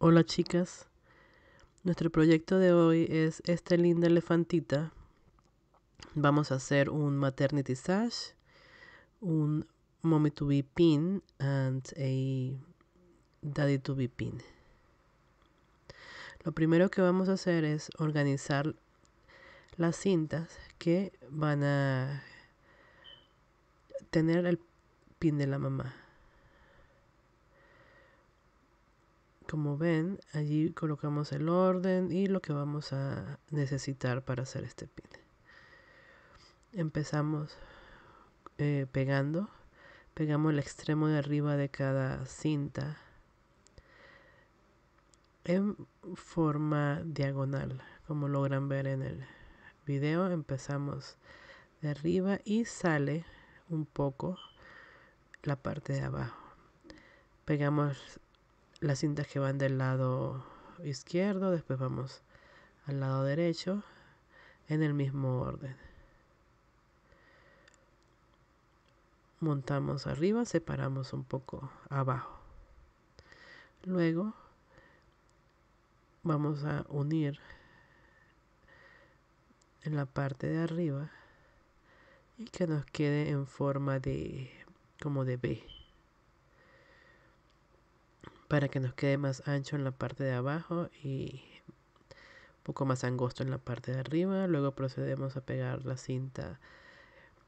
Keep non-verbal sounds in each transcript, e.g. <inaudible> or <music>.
Hola chicas, nuestro proyecto de hoy es esta linda elefantita. Vamos a hacer un maternity sash, un mommy to be pin and a daddy to be pin. Lo primero que vamos a hacer es organizar las cintas que van a tener el pin de la mamá. Como ven, allí colocamos el orden y lo que vamos a necesitar para hacer este pin. Empezamos eh, pegando. Pegamos el extremo de arriba de cada cinta en forma diagonal, como logran ver en el video. Empezamos de arriba y sale un poco la parte de abajo. Pegamos las cintas que van del lado izquierdo, después vamos al lado derecho en el mismo orden. Montamos arriba, separamos un poco abajo. Luego vamos a unir en la parte de arriba y que nos quede en forma de como de B para que nos quede más ancho en la parte de abajo y un poco más angosto en la parte de arriba. Luego procedemos a pegar la cinta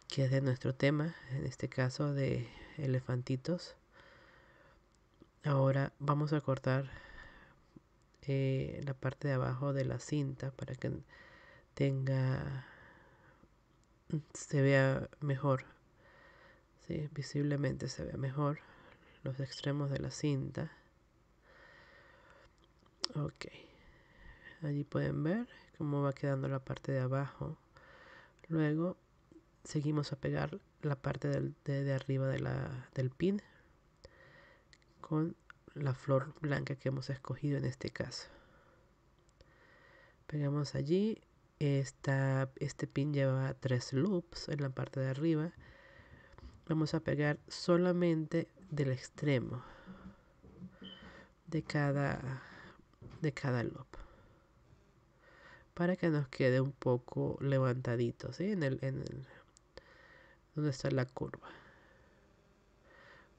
que es de nuestro tema, en este caso de elefantitos. Ahora vamos a cortar eh, la parte de abajo de la cinta para que tenga se vea mejor visiblemente se vea mejor los extremos de la cinta Ok. Allí pueden ver cómo va quedando la parte de abajo. Luego seguimos a pegar la parte del, de, arriba de la, del pin con la flor blanca que hemos escogido en este caso. Pegamos allí. Esta, este pin lleva tres loops en la parte de arriba. Vamos a pegar solamente del extremo de cada de cada loop. Para que nos quede un poco levantadito, ¿sí? En el, en donde está la curva.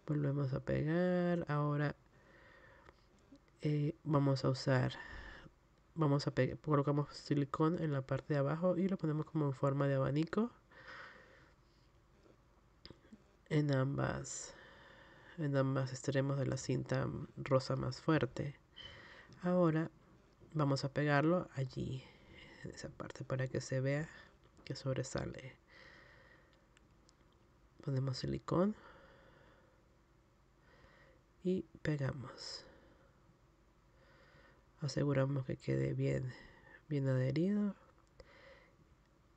Volvemos a pegar. Ahora eh, vamos a usar vamos a pegar, colocamos silicón en la parte de abajo y lo ponemos como en forma de abanico en ambas en ambas extremos de la cinta rosa más fuerte Ahora vamos a pegarlo allí, en esa parte, para que se vea que sobresale. Ponemos silicón y pegamos. Aseguramos que quede bien, bien adherido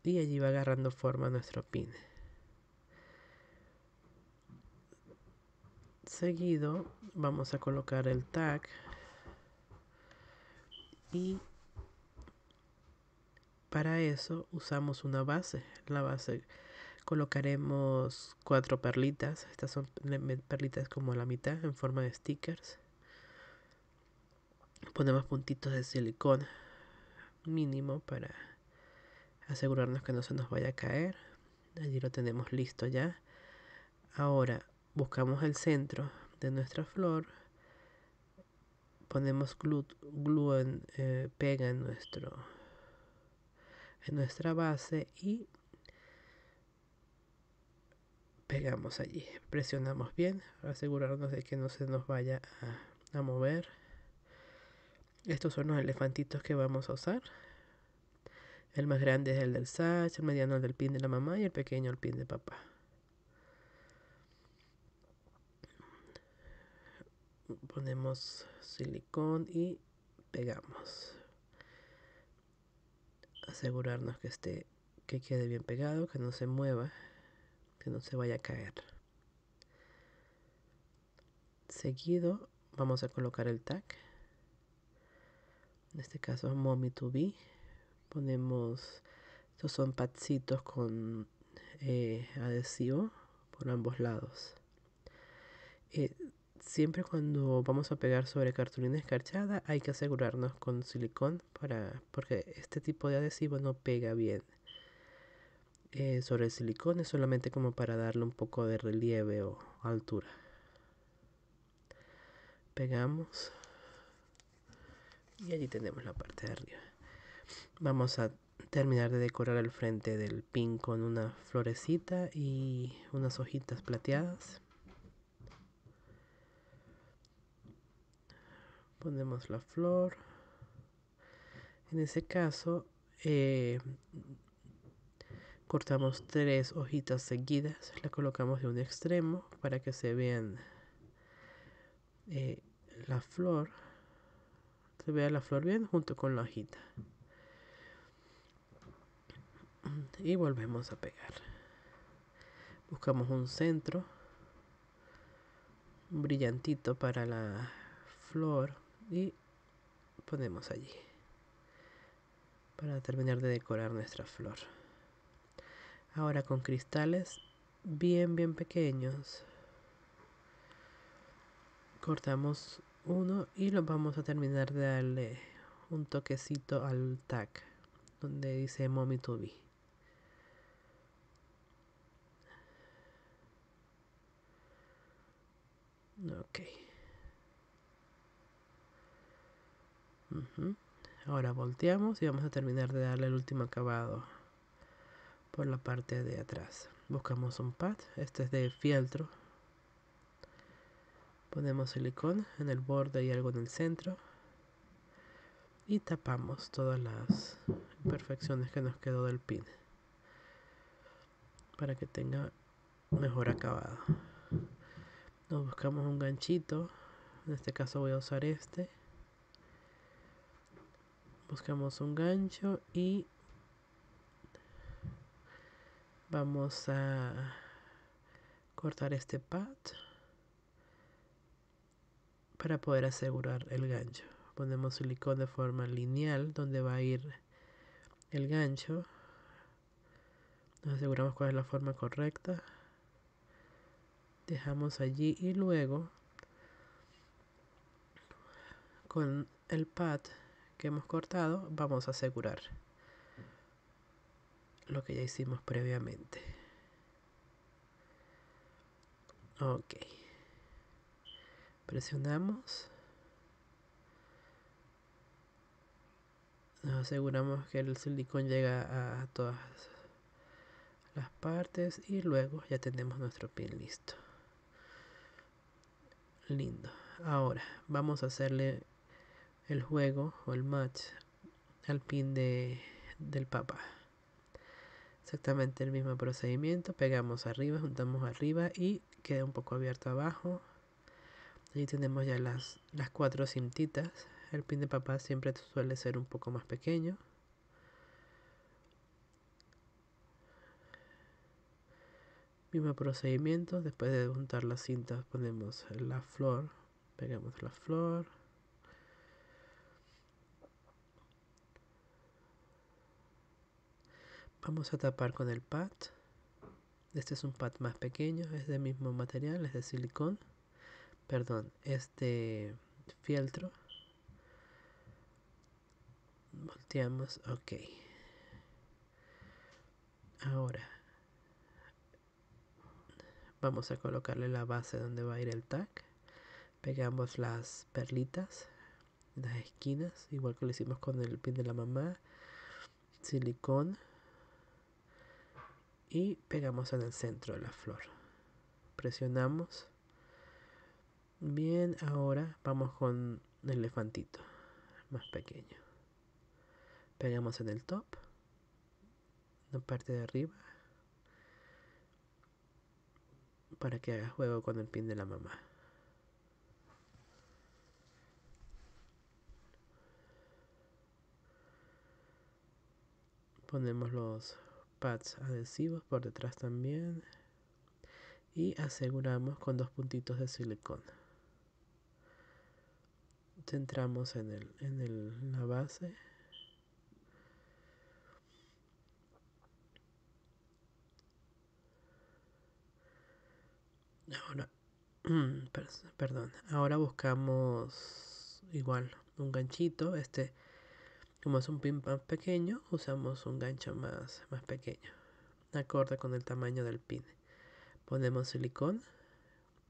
y allí va agarrando forma nuestro pin. Seguido vamos a colocar el tag y para eso usamos una base. La base colocaremos cuatro perlitas. Estas son perlitas como la mitad en forma de stickers. Ponemos puntitos de silicona mínimo para asegurarnos que no se nos vaya a caer. Allí lo tenemos listo ya. Ahora buscamos el centro de nuestra flor ponemos glue, eh, pega en nuestro en nuestra base y pegamos allí presionamos bien asegurarnos de que no se nos vaya a, mover estos son los elefantitos que vamos a usar el más grande es el del Sash, el mediano el del pin de la mamá y el pequeño el pin de papá ponemos silicón y pegamos asegurarnos que esté que quede bien pegado que no se mueva que no se vaya a caer seguido vamos a colocar el tag en este caso mommy to be ponemos estos son patsitos con eh, adhesivo por ambos lados eh, siempre cuando vamos a pegar sobre cartulina escarchada hay que asegurarnos con silicón para, porque este tipo de adhesivo no pega bien. Eh, sobre el silicón es solamente como para darle un poco de relieve o altura. Pegamos y allí tenemos la parte de arriba. Vamos a terminar de decorar el frente del pin con una florecita y unas hojitas plateadas. ponemos la flor. En ese caso, eh, cortamos tres hojitas seguidas, la colocamos de un extremo para que se vean eh, la flor, se vea la flor bien junto con la hojita. Y volvemos a pegar. Buscamos un centro, brillantito para la flor y ponemos allí para terminar de decorar nuestra flor. Ahora con cristales bien bien pequeños cortamos uno y lo vamos a terminar de darle un toquecito al tag donde dice mommy to be. Okay. Ahora volteamos y vamos a terminar de darle el último acabado por la parte de atrás. Buscamos un pad, este es de fieltro. Ponemos silicón en el borde y algo en el centro. Y tapamos todas las imperfecciones que nos quedó del pin. Para que tenga mejor acabado. Nos buscamos un ganchito. En este caso voy a usar este buscamos un gancho y vamos a cortar este pad para poder asegurar el gancho ponemos silicón de forma lineal donde va a ir el gancho nos aseguramos cuál es la forma correcta dejamos allí y luego con el pad que hemos cortado vamos a asegurar lo que ya hicimos previamente. Ok. Presionamos. Nos aseguramos que el silicón llega a todas las partes y luego ya tenemos nuestro pin listo. Lindo. Ahora vamos a hacerle el juego o el match al pin de, del papá. Exactamente el mismo procedimiento, pegamos arriba, juntamos arriba y queda un poco abierto abajo. ahí tenemos ya las, las cuatro cintitas. El pin de papá siempre suele ser un poco más pequeño. Mismo procedimiento, después de juntar las cintas ponemos la flor, pegamos la flor. vamos a tapar con el pad este es un pad más pequeño es del mismo material es de silicón perdón este fieltro volteamos ok ahora vamos a colocarle la base donde va a ir el tag pegamos las perlitas las esquinas igual que lo hicimos con el pin de la mamá silicón y pegamos en el centro de la flor. Presionamos. Bien, ahora vamos con el elefantito más pequeño. Pegamos en el top, la parte de arriba, para que haga juego con el pin de la mamá. Ponemos los pads adhesivos por detrás también y aseguramos con dos puntitos de silicona centramos en, el, en la base ahora <clears throat> perdón ahora buscamos igual un ganchito este como es un pin más pequeño, usamos un gancho más, más pequeño, acorde con el tamaño del pin. Ponemos silicón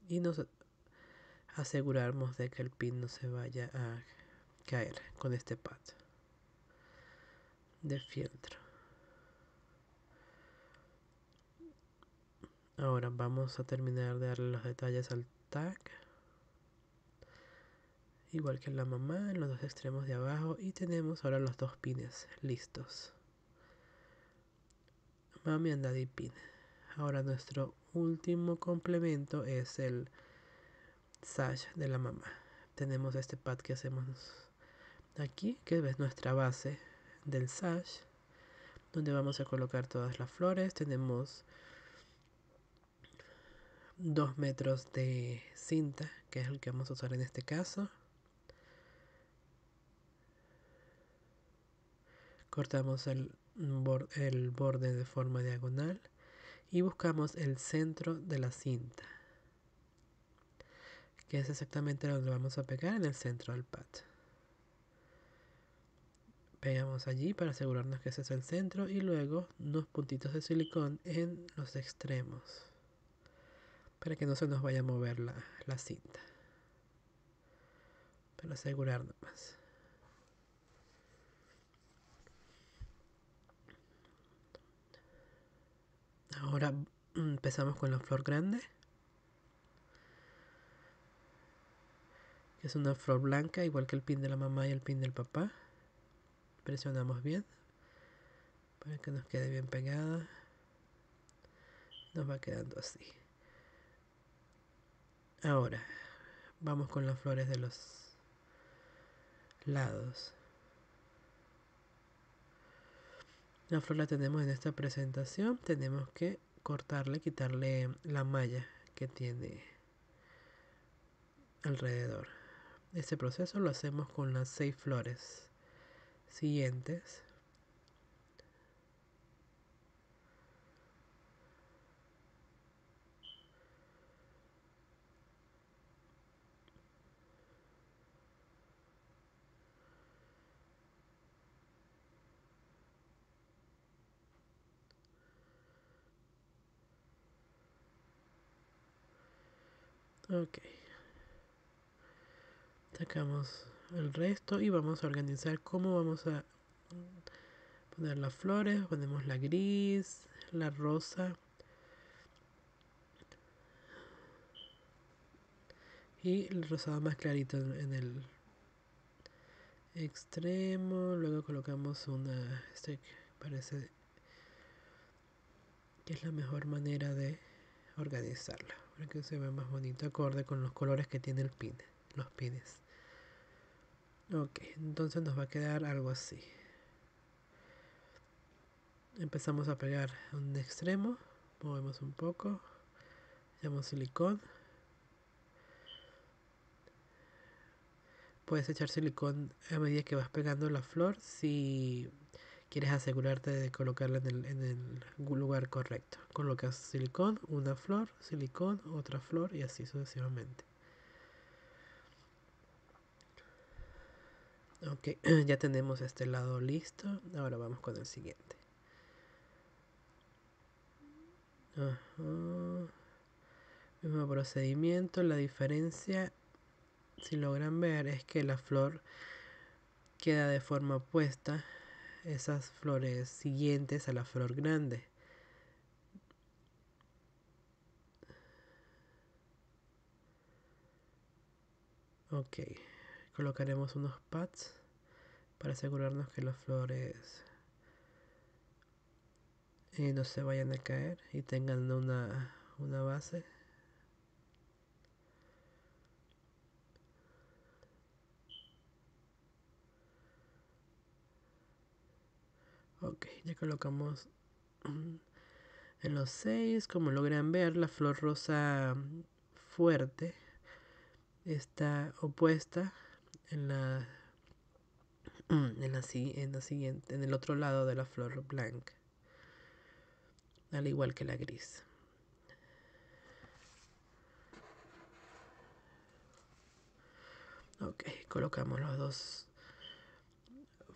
y nos aseguramos de que el pin no se vaya a caer con este pad de fieltro. Ahora vamos a terminar de darle los detalles al tag igual que la mamá en los dos extremos de abajo y tenemos ahora los dos pines listos mami and daddy pin ahora nuestro último complemento es el sash de la mamá tenemos este pad que hacemos aquí que es nuestra base del sash donde vamos a colocar todas las flores tenemos dos metros de cinta que es el que vamos a usar en este caso cortamos el, el borde de forma diagonal y buscamos el centro de la cinta que es exactamente donde vamos a pegar en el centro del pad pegamos allí para asegurarnos que ese es el centro y luego unos puntitos de silicón en los extremos para que no se nos vaya a mover la, la cinta para asegurarnos más Ahora empezamos con la flor grande. es una flor blanca, igual que el pin de la mamá y el pin del papá. Presionamos bien para que nos quede bien pegada. Nos va quedando así. Ahora, vamos con las flores de los lados. La flor la tenemos en esta presentación. Tenemos que cortarle, quitarle la malla que tiene alrededor. Este proceso lo hacemos con las seis flores siguientes Ok. Sacamos el resto y vamos a organizar cómo vamos a poner las flores. Ponemos la gris, la rosa. Y el rosado más clarito en el extremo. Luego colocamos una... Este parece que es la mejor manera de organizarla que se vea más bonito acorde con los colores que tiene el pin, los pines. Ok, entonces nos va a quedar algo así. Empezamos a pegar un extremo, movemos un poco, echamos silicón. Puedes echar silicón a medida que vas pegando la flor si quieres asegurarte de colocarla en el, en el lugar correcto. Colocas silicón, una flor, silicón, otra flor y así sucesivamente. Ok, <clears throat> ya tenemos este lado listo. Ahora vamos con el siguiente. Mismo procedimiento. La diferencia, si logran ver, es que la flor queda de forma opuesta esas flores siguientes a la flor grande. Ok, colocaremos unos pads para asegurarnos que las flores eh, no se vayan a caer y tengan una, una base. Ok, ya colocamos mm, en los seis, Como logran ver, la flor rosa mm, fuerte está opuesta en la, mm, en la, en la siguiente, en el otro lado de la flor blanca. Al igual que la gris. Ok, colocamos los dos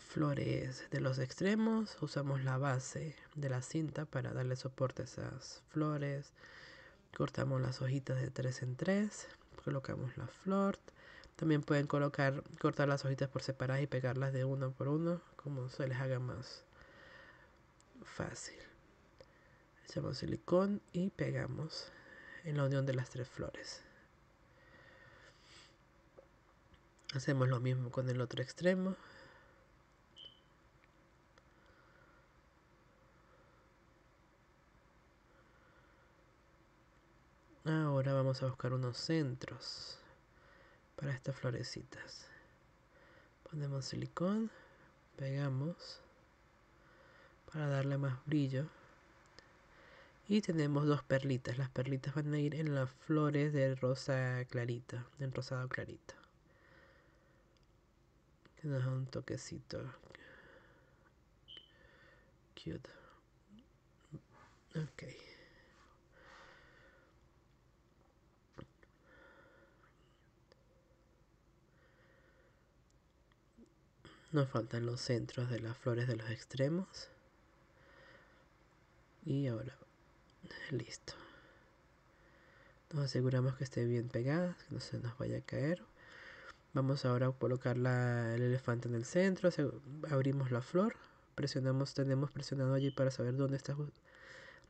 flores de los extremos usamos la base de la cinta para darle soporte a esas flores cortamos las hojitas de tres en tres colocamos la flor también pueden colocar cortar las hojitas por separadas y pegarlas de uno por uno como se les haga más fácil echamos silicón y pegamos en la unión de las tres flores hacemos lo mismo con el otro extremo Ahora vamos a buscar unos centros para estas florecitas. Ponemos silicón, pegamos para darle más brillo. Y tenemos dos perlitas. Las perlitas van a ir en las flores del rosa clarita, del rosado clarito. Que nos da un toquecito cute. Okay. Nos faltan los centros de las flores de los extremos. Y ahora, listo. Nos aseguramos que esté bien pegada, que no se nos vaya a caer. Vamos ahora a colocar el elefante en el centro, abrimos la flor, presionamos, tenemos presionado allí para saber dónde está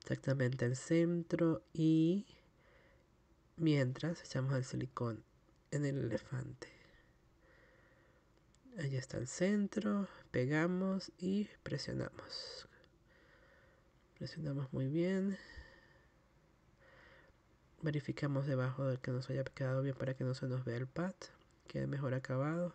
exactamente el centro y mientras echamos el silicón en el elefante. Allí está el centro. Pegamos y presionamos. Presionamos muy bien. Verificamos debajo del que nos haya quedado bien para que no se nos vea el pad. Quede mejor acabado.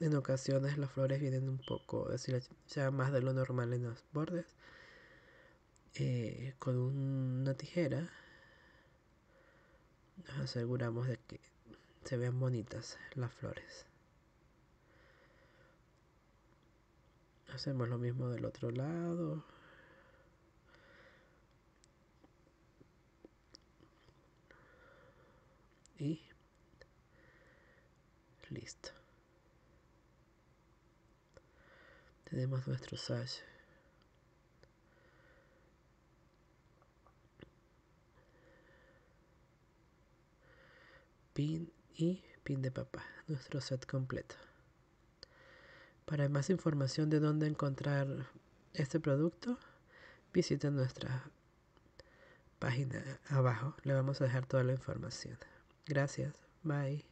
En ocasiones las flores vienen un poco, es decir, ya más de lo normal en los bordes. Eh, con una tijera nos aseguramos de que se vean bonitas las flores. Hacemos lo mismo del otro lado. Y listo. Tenemos nuestro sash pin y pin de papá, nuestro set completo. Para más información de dónde encontrar este producto, visiten nuestra página abajo, le vamos a dejar toda la información. Gracias, bye.